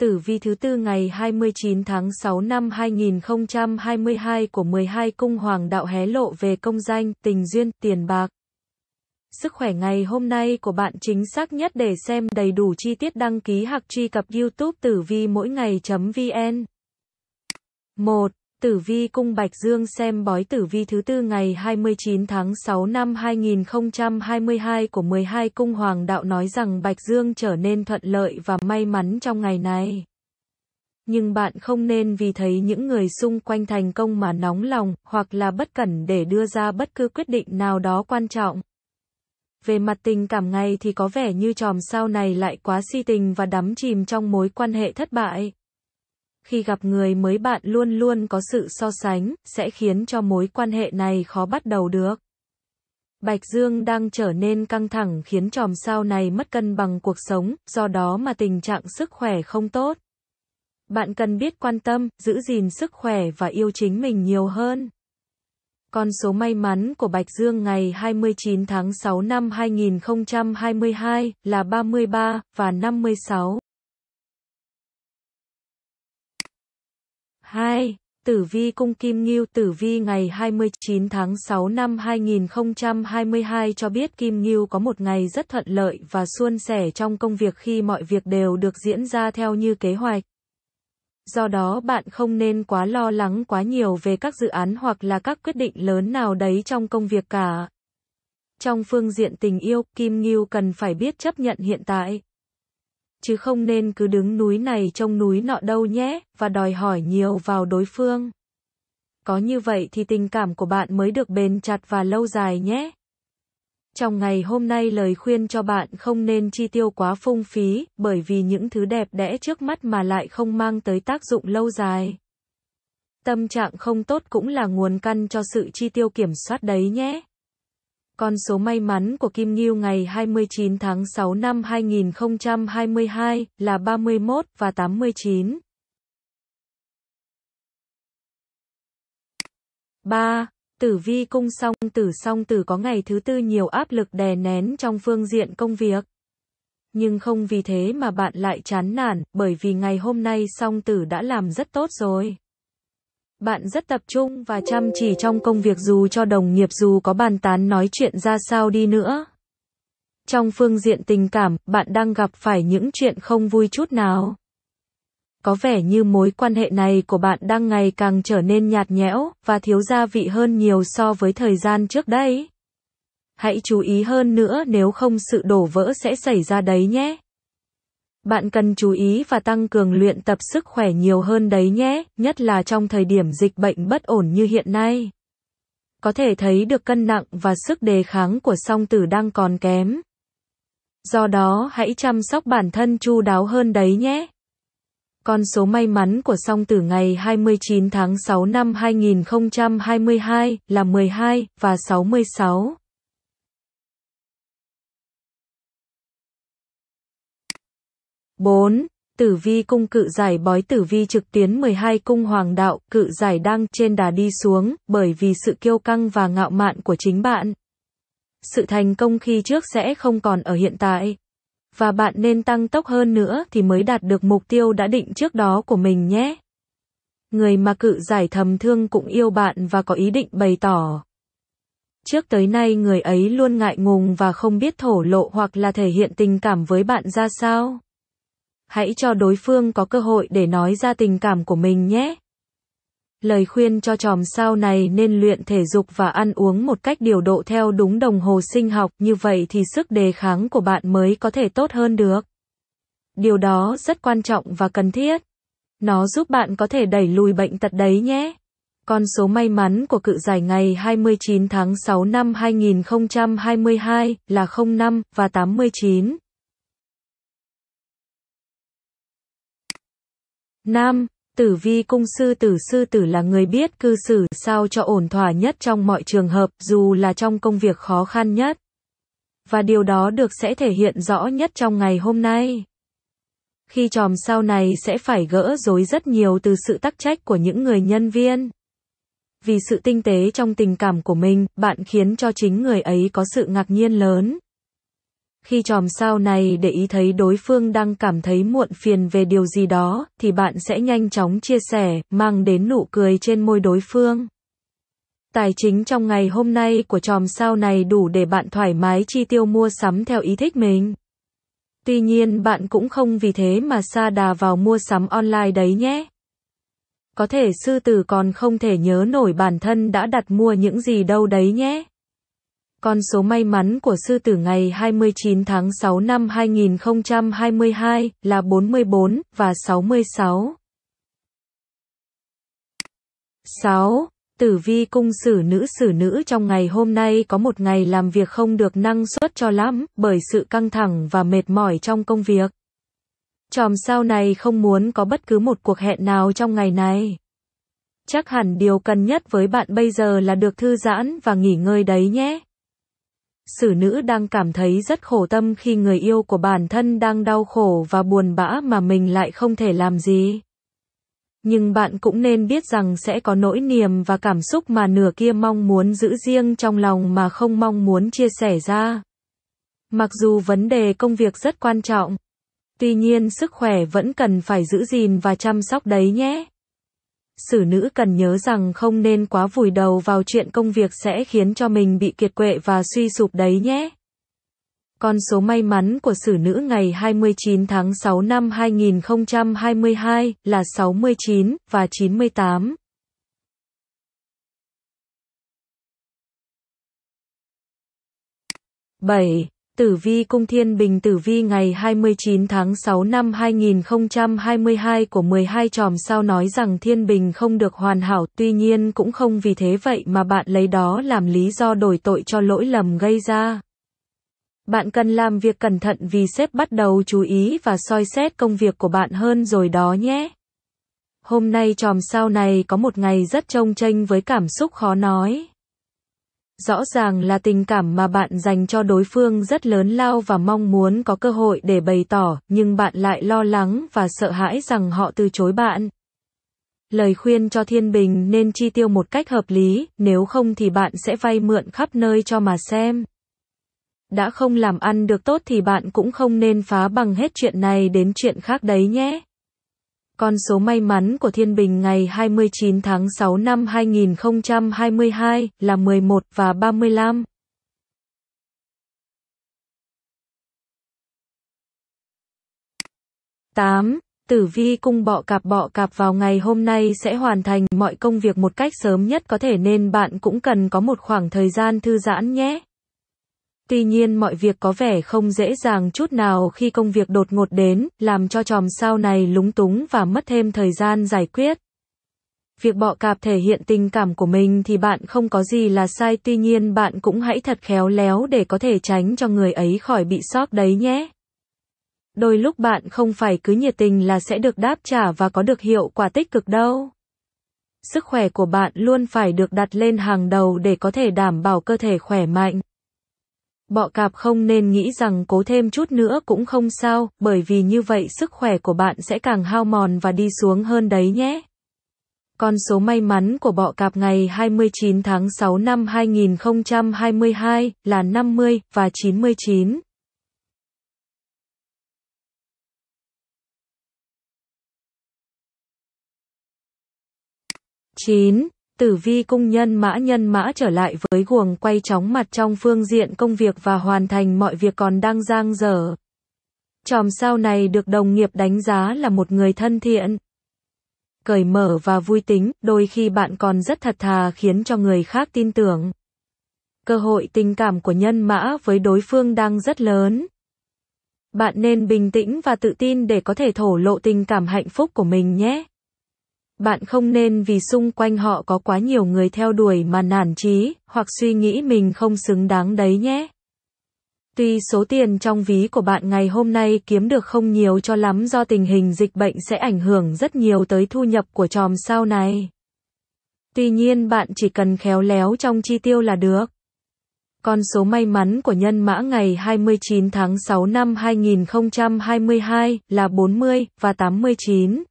Tử vi thứ tư ngày 29 tháng 6 năm 2022 của 12 cung hoàng đạo hé lộ về công danh, tình duyên, tiền bạc. Sức khỏe ngày hôm nay của bạn chính xác nhất để xem đầy đủ chi tiết đăng ký hoặc truy cập YouTube tử vi mỗi ngày.vn. 1. Tử vi cung Bạch Dương xem bói tử vi thứ tư ngày 29 tháng 6 năm 2022 của 12 cung hoàng đạo nói rằng Bạch Dương trở nên thuận lợi và may mắn trong ngày này. Nhưng bạn không nên vì thấy những người xung quanh thành công mà nóng lòng, hoặc là bất cẩn để đưa ra bất cứ quyết định nào đó quan trọng. Về mặt tình cảm ngày thì có vẻ như chòm sao này lại quá si tình và đắm chìm trong mối quan hệ thất bại khi gặp người mới bạn luôn luôn có sự so sánh, sẽ khiến cho mối quan hệ này khó bắt đầu được. Bạch Dương đang trở nên căng thẳng khiến chòm sao này mất cân bằng cuộc sống, do đó mà tình trạng sức khỏe không tốt. Bạn cần biết quan tâm, giữ gìn sức khỏe và yêu chính mình nhiều hơn. Con số may mắn của Bạch Dương ngày 29 tháng 6 năm 2022 là 33 và 56. 2. Tử vi cung Kim Ngưu Tử vi ngày 29 tháng 6 năm 2022 cho biết Kim Ngưu có một ngày rất thuận lợi và suôn sẻ trong công việc khi mọi việc đều được diễn ra theo như kế hoạch. Do đó bạn không nên quá lo lắng quá nhiều về các dự án hoặc là các quyết định lớn nào đấy trong công việc cả. Trong phương diện tình yêu, Kim Ngưu cần phải biết chấp nhận hiện tại chứ không nên cứ đứng núi này trông núi nọ đâu nhé, và đòi hỏi nhiều vào đối phương. Có như vậy thì tình cảm của bạn mới được bền chặt và lâu dài nhé. Trong ngày hôm nay lời khuyên cho bạn không nên chi tiêu quá phung phí, bởi vì những thứ đẹp đẽ trước mắt mà lại không mang tới tác dụng lâu dài. Tâm trạng không tốt cũng là nguồn căn cho sự chi tiêu kiểm soát đấy nhé. Con số may mắn của Kim Ngưu ngày 29 tháng 6 năm 2022 là 31 và 89. 3. Tử vi cung song tử song tử có ngày thứ tư nhiều áp lực đè nén trong phương diện công việc. Nhưng không vì thế mà bạn lại chán nản, bởi vì ngày hôm nay song tử đã làm rất tốt rồi. Bạn rất tập trung và chăm chỉ trong công việc dù cho đồng nghiệp dù có bàn tán nói chuyện ra sao đi nữa. Trong phương diện tình cảm, bạn đang gặp phải những chuyện không vui chút nào. Có vẻ như mối quan hệ này của bạn đang ngày càng trở nên nhạt nhẽo và thiếu gia vị hơn nhiều so với thời gian trước đây. Hãy chú ý hơn nữa nếu không sự đổ vỡ sẽ xảy ra đấy nhé. Bạn cần chú ý và tăng cường luyện tập sức khỏe nhiều hơn đấy nhé, nhất là trong thời điểm dịch bệnh bất ổn như hiện nay. Có thể thấy được cân nặng và sức đề kháng của song tử đang còn kém. Do đó hãy chăm sóc bản thân chu đáo hơn đấy nhé. Con số may mắn của song tử ngày 29 tháng 6 năm 2022 là 12 và 66. 4. Tử vi cung cự giải bói tử vi trực tuyến 12 cung hoàng đạo, cự giải đang trên đà đi xuống, bởi vì sự kiêu căng và ngạo mạn của chính bạn. Sự thành công khi trước sẽ không còn ở hiện tại. Và bạn nên tăng tốc hơn nữa thì mới đạt được mục tiêu đã định trước đó của mình nhé. Người mà cự giải thầm thương cũng yêu bạn và có ý định bày tỏ. Trước tới nay người ấy luôn ngại ngùng và không biết thổ lộ hoặc là thể hiện tình cảm với bạn ra sao hãy cho đối phương có cơ hội để nói ra tình cảm của mình nhé. Lời khuyên cho chòm sao này nên luyện thể dục và ăn uống một cách điều độ theo đúng đồng hồ sinh học, như vậy thì sức đề kháng của bạn mới có thể tốt hơn được. Điều đó rất quan trọng và cần thiết. Nó giúp bạn có thể đẩy lùi bệnh tật đấy nhé. Con số may mắn của cự giải ngày 29 tháng 6 năm 2022 là 05 và 89. Nam, tử vi cung sư tử sư tử là người biết cư xử sao cho ổn thỏa nhất trong mọi trường hợp, dù là trong công việc khó khăn nhất. Và điều đó được sẽ thể hiện rõ nhất trong ngày hôm nay. Khi tròm sao này sẽ phải gỡ rối rất nhiều từ sự tắc trách của những người nhân viên. Vì sự tinh tế trong tình cảm của mình, bạn khiến cho chính người ấy có sự ngạc nhiên lớn. Khi chòm sao này để ý thấy đối phương đang cảm thấy muộn phiền về điều gì đó, thì bạn sẽ nhanh chóng chia sẻ, mang đến nụ cười trên môi đối phương. Tài chính trong ngày hôm nay của chòm sao này đủ để bạn thoải mái chi tiêu mua sắm theo ý thích mình. Tuy nhiên bạn cũng không vì thế mà xa đà vào mua sắm online đấy nhé. Có thể sư tử còn không thể nhớ nổi bản thân đã đặt mua những gì đâu đấy nhé. Con số may mắn của sư tử ngày 29 tháng 6 năm 2022 là 44 và 66. 6. Tử vi cung sử nữ sử nữ trong ngày hôm nay có một ngày làm việc không được năng suất cho lắm bởi sự căng thẳng và mệt mỏi trong công việc. Chòm sao này không muốn có bất cứ một cuộc hẹn nào trong ngày này. Chắc hẳn điều cần nhất với bạn bây giờ là được thư giãn và nghỉ ngơi đấy nhé sử nữ đang cảm thấy rất khổ tâm khi người yêu của bản thân đang đau khổ và buồn bã mà mình lại không thể làm gì. Nhưng bạn cũng nên biết rằng sẽ có nỗi niềm và cảm xúc mà nửa kia mong muốn giữ riêng trong lòng mà không mong muốn chia sẻ ra. Mặc dù vấn đề công việc rất quan trọng, tuy nhiên sức khỏe vẫn cần phải giữ gìn và chăm sóc đấy nhé xử nữ cần nhớ rằng không nên quá vùi đầu vào chuyện công việc sẽ khiến cho mình bị kiệt quệ và suy sụp đấy nhé. Con số may mắn của xử nữ ngày 29 tháng 6 năm 2022 là 69 và 98. Bảy Tử vi cung Thiên Bình Tử vi ngày 29 tháng 6 năm 2022 của 12 chòm sao nói rằng Thiên Bình không được hoàn hảo, tuy nhiên cũng không vì thế vậy mà bạn lấy đó làm lý do đổi tội cho lỗi lầm gây ra. Bạn cần làm việc cẩn thận vì sếp bắt đầu chú ý và soi xét công việc của bạn hơn rồi đó nhé. Hôm nay chòm sao này có một ngày rất trông tranh với cảm xúc khó nói. Rõ ràng là tình cảm mà bạn dành cho đối phương rất lớn lao và mong muốn có cơ hội để bày tỏ, nhưng bạn lại lo lắng và sợ hãi rằng họ từ chối bạn. Lời khuyên cho thiên bình nên chi tiêu một cách hợp lý, nếu không thì bạn sẽ vay mượn khắp nơi cho mà xem. Đã không làm ăn được tốt thì bạn cũng không nên phá bằng hết chuyện này đến chuyện khác đấy nhé. Con số may mắn của Thiên Bình ngày 29 tháng 6 năm 2022 là 11 và 35. Tám, Tử vi cung bọ cạp bọ cạp vào ngày hôm nay sẽ hoàn thành mọi công việc một cách sớm nhất có thể nên bạn cũng cần có một khoảng thời gian thư giãn nhé. Tuy nhiên mọi việc có vẻ không dễ dàng chút nào khi công việc đột ngột đến, làm cho chòm sao này lúng túng và mất thêm thời gian giải quyết. Việc bọ cạp thể hiện tình cảm của mình thì bạn không có gì là sai tuy nhiên bạn cũng hãy thật khéo léo để có thể tránh cho người ấy khỏi bị sót đấy nhé. Đôi lúc bạn không phải cứ nhiệt tình là sẽ được đáp trả và có được hiệu quả tích cực đâu sức khỏe của bạn luôn phải được đặt lên hàng đầu để có thể đảm bảo cơ thể khỏe mạnh. Bọ cạp không nên nghĩ rằng cố thêm chút nữa cũng không sao, bởi vì như vậy sức khỏe của bạn sẽ càng hao mòn và đi xuống hơn đấy nhé. Con số may mắn của bọ cạp ngày 29 tháng 6 năm 2022 là 50 và 99. chín Tử vi cung nhân mã nhân mã trở lại với guồng quay chóng mặt trong phương diện công việc và hoàn thành mọi việc còn đang giang dở. Chòm sao này được đồng nghiệp đánh giá là một người thân thiện. Cởi mở và vui tính, đôi khi bạn còn rất thật thà khiến cho người khác tin tưởng. Cơ hội tình cảm của nhân mã với đối phương đang rất lớn. Bạn nên bình tĩnh và tự tin để có thể thổ lộ tình cảm hạnh phúc của mình nhé. Bạn không nên vì xung quanh họ có quá nhiều người theo đuổi mà nản trí, hoặc suy nghĩ mình không xứng đáng đấy nhé. Tuy số tiền trong ví của bạn ngày hôm nay kiếm được không nhiều cho lắm do tình hình dịch bệnh sẽ ảnh hưởng rất nhiều tới thu nhập của chòm sau này. Tuy nhiên bạn chỉ cần khéo léo trong chi tiêu là được. Con số may mắn của nhân mã ngày 29 tháng 6 năm 2022 là 40 và 89.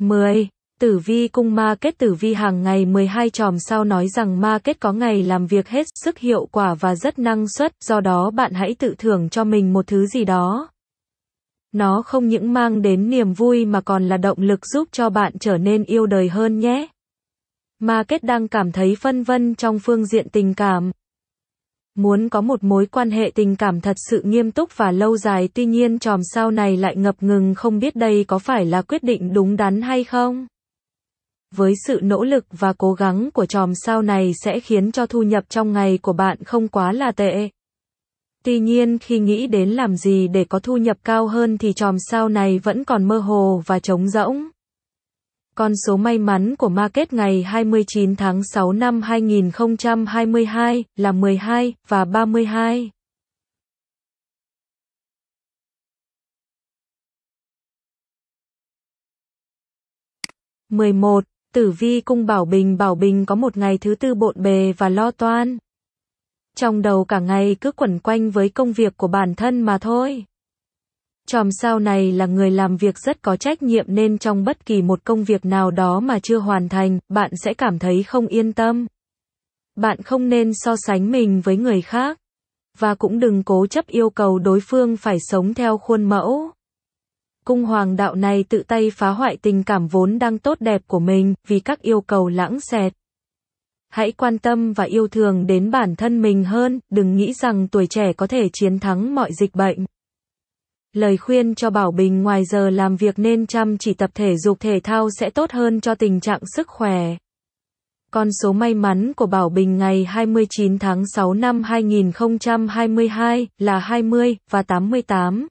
10. Tử vi cung ma kết tử vi hàng ngày 12 tròm sao nói rằng ma kết có ngày làm việc hết sức hiệu quả và rất năng suất, do đó bạn hãy tự thưởng cho mình một thứ gì đó. Nó không những mang đến niềm vui mà còn là động lực giúp cho bạn trở nên yêu đời hơn nhé. Ma kết đang cảm thấy phân vân trong phương diện tình cảm muốn có một mối quan hệ tình cảm thật sự nghiêm túc và lâu dài tuy nhiên chòm sao này lại ngập ngừng không biết đây có phải là quyết định đúng đắn hay không. Với sự nỗ lực và cố gắng của chòm sao này sẽ khiến cho thu nhập trong ngày của bạn không quá là tệ. Tuy nhiên khi nghĩ đến làm gì để có thu nhập cao hơn thì chòm sao này vẫn còn mơ hồ và trống rỗng. Con số may mắn của market ngày 29 tháng 6 năm 2022 là 12 và 32. mười một Tử vi cung Bảo Bình Bảo Bình có một ngày thứ tư bộn bề và lo toan. Trong đầu cả ngày cứ quẩn quanh với công việc của bản thân mà thôi. Chòm sao này là người làm việc rất có trách nhiệm nên trong bất kỳ một công việc nào đó mà chưa hoàn thành, bạn sẽ cảm thấy không yên tâm. Bạn không nên so sánh mình với người khác. Và cũng đừng cố chấp yêu cầu đối phương phải sống theo khuôn mẫu. Cung hoàng đạo này tự tay phá hoại tình cảm vốn đang tốt đẹp của mình vì các yêu cầu lãng xẹt. Hãy quan tâm và yêu thương đến bản thân mình hơn, đừng nghĩ rằng tuổi trẻ có thể chiến thắng mọi dịch bệnh. Lời khuyên cho Bảo Bình ngoài giờ làm việc nên chăm chỉ tập thể dục thể thao sẽ tốt hơn cho tình trạng sức khỏe. Con số may mắn của Bảo Bình ngày 29 tháng 6 năm 2022 là 20 và 88.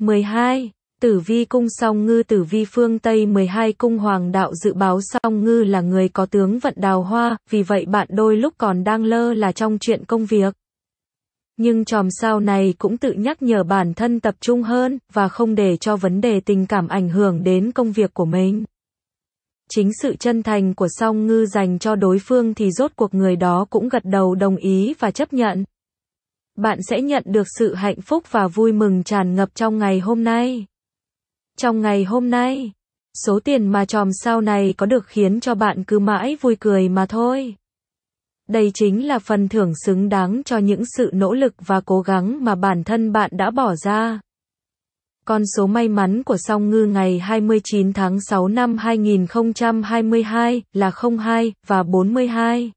12. Tử vi cung song ngư tử vi phương Tây 12 cung hoàng đạo dự báo song ngư là người có tướng vận đào hoa, vì vậy bạn đôi lúc còn đang lơ là trong chuyện công việc nhưng chòm sao này cũng tự nhắc nhở bản thân tập trung hơn và không để cho vấn đề tình cảm ảnh hưởng đến công việc của mình. Chính sự chân thành của song ngư dành cho đối phương thì rốt cuộc người đó cũng gật đầu đồng ý và chấp nhận. Bạn sẽ nhận được sự hạnh phúc và vui mừng tràn ngập trong ngày hôm nay. Trong ngày hôm nay, số tiền mà chòm sao này có được khiến cho bạn cứ mãi vui cười mà thôi. Đây chính là phần thưởng xứng đáng cho những sự nỗ lực và cố gắng mà bản thân bạn đã bỏ ra. Con số may mắn của song ngư ngày 29 tháng 6 năm 2022 là 02 và 42.